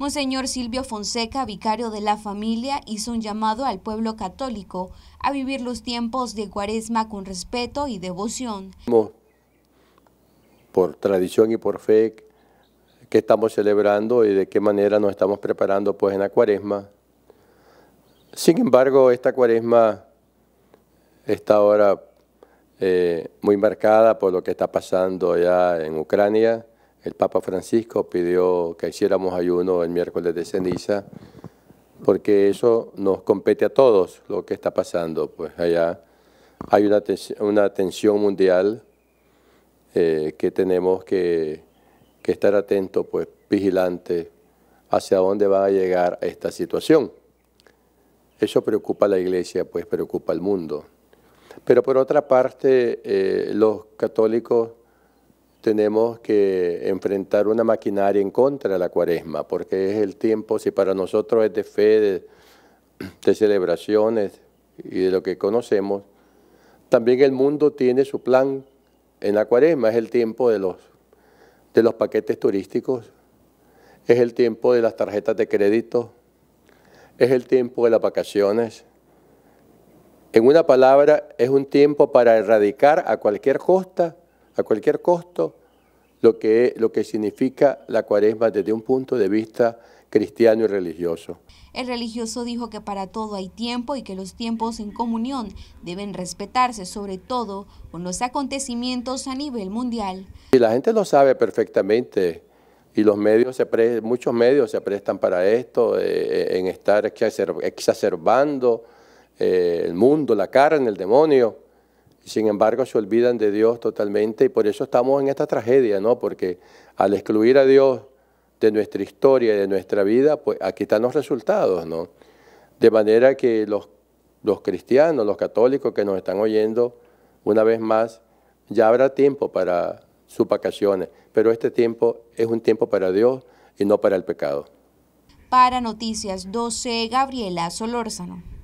Monseñor Silvio Fonseca, vicario de la familia, hizo un llamado al pueblo católico a vivir los tiempos de cuaresma con respeto y devoción. Por tradición y por fe, qué estamos celebrando y de qué manera nos estamos preparando pues en la cuaresma. Sin embargo, esta cuaresma está ahora eh, muy marcada por lo que está pasando ya en Ucrania, el Papa Francisco pidió que hiciéramos ayuno el miércoles de ceniza, porque eso nos compete a todos lo que está pasando. Pues allá hay una, tensión mundial eh, que tenemos que, estar atentos, pues vigilantes, hacia dónde va a llegar esta situación. Eso preocupa a la iglesia, pues preocupa al mundo. Pero por otra parte, eh, los católicos tenemos que enfrentar una maquinaria en contra de la cuaresma, porque es el tiempo, si para nosotros es de fe, de, celebraciones y de lo que conocemos, también el mundo tiene su plan en la cuaresma, es el tiempo de los, de los paquetes turísticos, es el tiempo de las tarjetas de crédito, es el tiempo de las vacaciones. En una palabra, es un tiempo para erradicar a cualquier costa a cualquier costo lo que, lo que significa la cuaresma desde un punto de vista cristiano y religioso. El religioso dijo que para todo hay tiempo y que los tiempos en comunión deben respetarse, sobre todo con los acontecimientos a nivel mundial. Y la gente lo sabe perfectamente y los medios se muchos medios se prestan para esto, eh, eh, en estar exacerbando eh, el mundo, la carne, el demonio sin embargo se olvidan de Dios totalmente y por eso estamos en esta tragedia, ¿no? Porque al excluir a Dios de nuestra historia y de nuestra vida, pues aquí están los resultados, ¿no? De manera que los, los cristianos, los católicos que nos están oyendo, una vez más, ya habrá tiempo para sus vacaciones, pero este tiempo es un tiempo para Dios y no para el pecado. Para Noticias 12, Gabriela Solórzano.